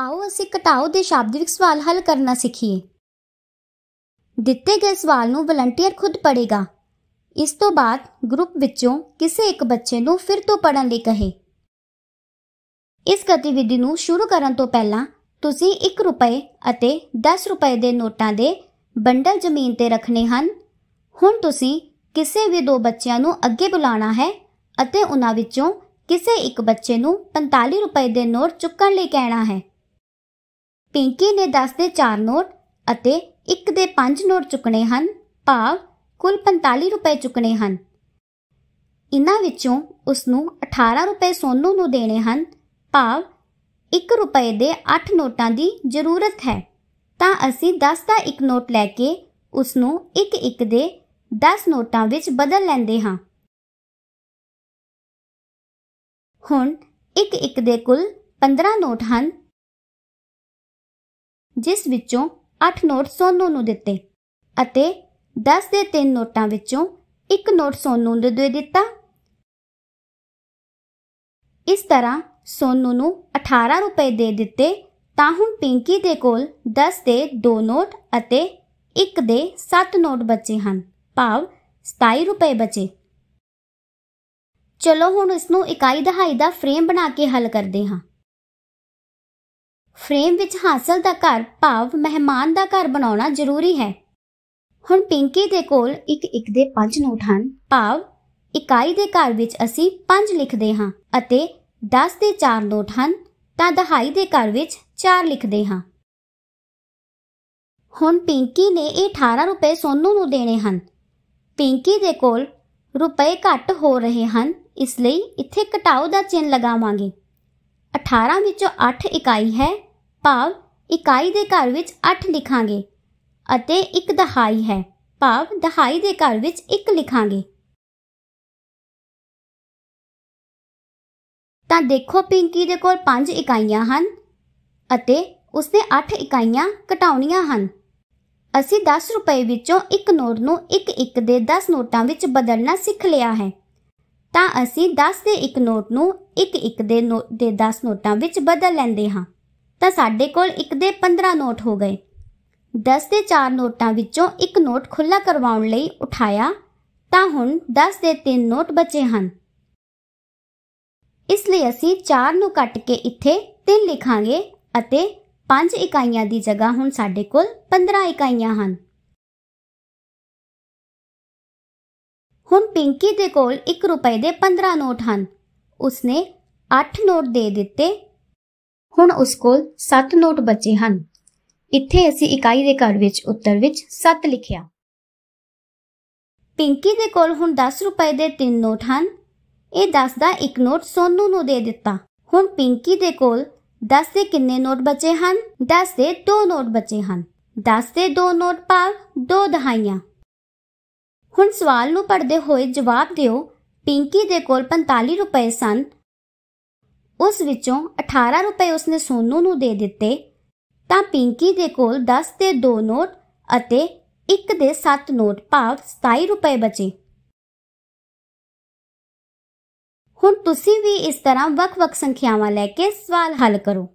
ਆਓ ਅਸੀਂ ਘਟਾਓ ਦੇ ਸ਼ਾਬਦਿਕ ਸਵਾਲ ਹੱਲ ਕਰਨਾ ਸਿੱਖੀਏ ਦਿੱਤੇ ਗਏ ਸਵਾਲ ਨੂੰ ਵਲੰਟੀਅਰ ਖੁਦ ਪੜੇਗਾ ਇਸ ਤੋਂ ਬਾਅਦ ਗਰੁੱਪ ਵਿੱਚੋਂ ਕਿਸੇ ਇੱਕ ਬੱਚੇ ਨੂੰ ਫਿਰ ਤੋਂ ਪੜਨ ਲਈ ਕਹੇ ਇਸ ਗਤੀਵਿਧੀ ਨੂੰ ਸ਼ੁਰੂ ਕਰਨ ਤੋਂ ਪਹਿਲਾਂ ਤੁਸੀਂ 1 ਰੁਪਏ ਅਤੇ 10 ਰੁਪਏ ਦੇ ਨੋਟਾਂ ਦੇ ਬੰਡਲ ਜ਼ਮੀਨ ਤੇ ਰੱਖਣੇ ਹਨ ਹੁਣ ਤੁਸੀਂ ਕਿਸੇ ਵੀ ਦੋ ਬੱਚਿਆਂ ਨੂੰ ਅੱਗੇ ਬੁਲਾਉਣਾ ਹੈ ਅਤੇ ਉਹਨਾਂ ਵਿੱਚੋਂ ਕਿਸੇ ਇੱਕ ਬੱਚੇ ਨੂੰ 45 ਰੁਪਏ ਦੇ ਨੋਟ ਚੁੱਕਣ ਲਈ ਕਹਿਣਾ ਹੈ ਪਿੰਕੀ ਨੇ 10 ਦੇ 4 ਨੋਟ ਅਤੇ 1 ਦੇ 5 ਨੋਟ ਚੁੱਕਣੇ ਹਨ ਭਾਵ ਕੁੱਲ 45 ਰੁਪਏ ਚੁੱਕਣੇ ਹਨ ਇਨ੍ਹਾਂ ਵਿੱਚੋਂ ਉਸ ਨੂੰ 18 ਰੁਪਏ ਸੋਨੂ ਨੂੰ ਦੇਣੇ ਹਨ ਭਾਵ 1 ਰੁਪਏ ਦੇ 8 ਨੋਟਾਂ ਦੀ ਜ਼ਰੂਰਤ ਹੈ ਤਾਂ ਅਸੀਂ 10 ਦਾ ਇੱਕ ਨੋਟ ਲੈ ਕੇ ਉਸ ਨੂੰ 1 1 ਦੇ 10 ਨੋਟਾਂ ਵਿੱਚ ਬਦਲ ਲੈਂਦੇ ਹਾਂ ਹੁਣ 1 1 ਦੇ ਕੁੱਲ 15 ਨੋਟ ਹਨ ਜਿਸ ਵਿੱਚੋਂ 8 ਨੋਟ ਸੋਨੂ ਨੂੰ ਦਿੱਤੇ ਅਤੇ 10 ਦੇ 3 ਨੋਟਾਂ ਵਿੱਚੋਂ ਇੱਕ ਨੋਟ ਸੋਨੂ ਨੂੰ ਦੇ ਦਿੱਤਾ ਇਸ ਤਰ੍ਹਾਂ ਸੋਨੂ ਨੂੰ 18 ਰੁਪਏ ਦੇ ਦਿੱਤੇ ਤਾਂ ਹੁਣ ਪਿੰਕੀ ਦੇ ਕੋਲ 10 ਦੇ 2 ਨੋਟ ਅਤੇ 1 ਦੇ 7 ਨੋਟ ਬਚੇ ਹਨ ਭਾਵ 27 ਰੁਪਏ ਬਚੇ ਚਲੋ ਹੁਣ ਇਸ ਨੂੰ ਇਕਾਈ ਦਹਾਈ ਦਾ ਫਰੇਮ ਬਣਾ ਕੇ ਹੱਲ ਕਰਦੇ ਹਾਂ ਫਰੇਮ ਵਿੱਚ ਹਾਸਲ ਦਾ ਘਰ ਭਾਵ ਮਹਿਮਾਨ ਦਾ ਘਰ ਬਣਾਉਣਾ ਜ਼ਰੂਰੀ ਹੈ ਹੁਣ ਪਿੰਕੀ ਦੇ ਕੋਲ ਇੱਕ ਇੱਕ ਦੇ ਪੰਜ ਨੋਟ ਹਨ ਭਾਵ ਇਕਾਈ ਦੇ ਘਰ ਵਿੱਚ ਅਸੀਂ 5 ਲਿਖਦੇ ਹਾਂ ਅਤੇ 10 ਦੇ 4 ਨੋਟ ਹਨ ਤਾਂ ਦਹਾਈ ਦੇ ਘਰ ਵਿੱਚ 4 ਲਿਖਦੇ ਹਾਂ ਹੁਣ ਪਿੰਕੀ ਨੇ ਇਹ 18 ਰੁਪਏ ਸੋਨੂ ਨੂੰ ਦੇਣੇ ਹਨ ਪਿੰਕੀ ਦੇ ਕੋਲ ਰੁਪਏ ਘੱਟ ਹੋ ਰਹੇ ਹਨ ਇਸ ਲਈ ਇੱਥੇ ਘਟਾਓ ਦਾ ਚਿੰਨ ਲਗਾਵਾਂਗੇ 18 ਵਿੱਚੋਂ 8 ਇਕਾਈ ਹੈ ਭਾਵ ਇਕਾਈ ਦੇ ਘਰ ਵਿੱਚ 8 ਲਿਖਾਂਗੇ ਅਤੇ ਇੱਕ ਦਹਾਈ ਹੈ ਭਾਵ ਦਹਾਈ ਦੇ ਘਰ ਵਿੱਚ 1 ਲਿਖਾਂਗੇ ਤਾਂ ਦੇਖੋ ਪਿੰਕੀ ਦੇ ਕੋਲ 5 ਇਕਾਈਆਂ ਹਨ ਅਤੇ ਉਸਨੇ 8 ਇਕਾਈਆਂ ਘਟਾਉਣੀਆਂ ਹਨ ਅਸੀਂ 10 ਰੁਪਏ ਵਿੱਚੋਂ ਇੱਕ ਨੋਟ ਨੂੰ ਇੱਕ ਇੱਕ ਦੇ 10 ਨੋਟਾਂ ਵਿੱਚ ਬਦਲਣਾ ਸਿੱਖ ਲਿਆ ਹੈ ਤਾਂ ਅਸੀਂ 10 ਦੇ ਇੱਕ ਨੋਟ ਨੂੰ ਇੱਕ ਇੱਕ ਦੇ 10 ਨੋਟਾਂ ਵਿੱਚ ਬਦਲ ਲੈਂਦੇ ਹਾਂ ਤਾਂ ਸਾਡੇ ਕੋਲ ਇੱਕ ਦੇ 15 ਨੋਟ ਹੋ ਗਏ 10 ਦੇ 4 ਨੋਟਾਂ ਵਿੱਚੋਂ ਇੱਕ ਨੋਟ ਖੁੱਲਾ ਕਰਵਾਉਣ ਲਈ ਉਠਾਇਆ ਤਾਂ ਹੁਣ 10 ਦੇ 3 ਨੋਟ ਬਚੇ ਹਨ ਇਸ ਲਈ ਅਸੀਂ 4 ਨੂੰ ਕੱਟ ਕੇ ਇੱਥੇ 3 ਲਿਖਾਂਗੇ ਅਤੇ 5 ਇਕਾਈਆਂ ਦੀ ਜਗ੍ਹਾ ਹੁਣ ਸਾਡੇ ਕੋਲ 15 ਇਕਾਈਆਂ ਹਨ ਹੁਣ ਪਿੰਕੀ ਦੇ ਕੋਲ 1 ਰੁਪਏ ਦੇ 15 ਨੋਟ ਹਨ ਉਸਨੇ 8 ਨੋਟ ਦੇ ਦਿੱਤੇ ਹੁਣ ਉਸ ਕੋਲ 7 ਨੋਟ ਬਚੇ ਹਨ ਇੱਥੇ ਅਸੀਂ ਇਕਾਈ ਦੇ ਘਰ ਵਿੱਚ ਉੱਤਰ ਵਿੱਚ 7 ਲਿਖਿਆ ਪਿੰਕੀ ਦੇ ਕੋਲ ਹੁਣ 10 ਰੁਪਏ ਦੇ 3 ਨੋਟ ਹਨ ਇਹ 10 ਦਾ ਇੱਕ ਨੋਟ ਸੋਨੂ ਨੂੰ ਦੇ ਦਿੱਤਾ ਹੁਣ ਪਿੰਕੀ ਦੇ ਕੋਲ 10 ਦੇ ਕਿੰਨੇ ਨੋਟ ਬਚੇ ਹਨ 10 ਦੇ 2 ਨੋਟ ਬਚੇ ਹਨ 10 ਦੇ 2 ਨੋਟ ਪਾ 2 ਦਹਾਈਆਂ ਹੁਣ ਸਵਾਲ ਨੂੰ ਪੜਦੇ ਹੋਏ ਜਵਾਬ ਦਿਓ ਪਿੰਕੀ ਦੇ ਕੋਲ 45 ਰੁਪਏ ਸਨ ਉਸ ਵਿੱਚੋਂ 18 ਰੁਪਏ ਉਸਨੇ ਸੋਨੂ ਨੂੰ ਦੇ ਦਿੱਤੇ ਤਾਂ ਪਿੰਕੀ ਦੇ ਕੋਲ 10 ਦੇ 2 ਨੋਟ ਅਤੇ 1 ਦੇ 7 ਨੋਟ ਭਾਵ 27 ਰੁਪਏ ਬਚੇ ਹੁਣ ਤੁਸੀਂ ਵੀ ਇਸ ਤਰ੍ਹਾਂ ਵੱਖ-ਵੱਖ ਸੰਖਿਆਵਾਂ ਲੈ ਕੇ ਸਵਾਲ ਹੱਲ ਕਰੋ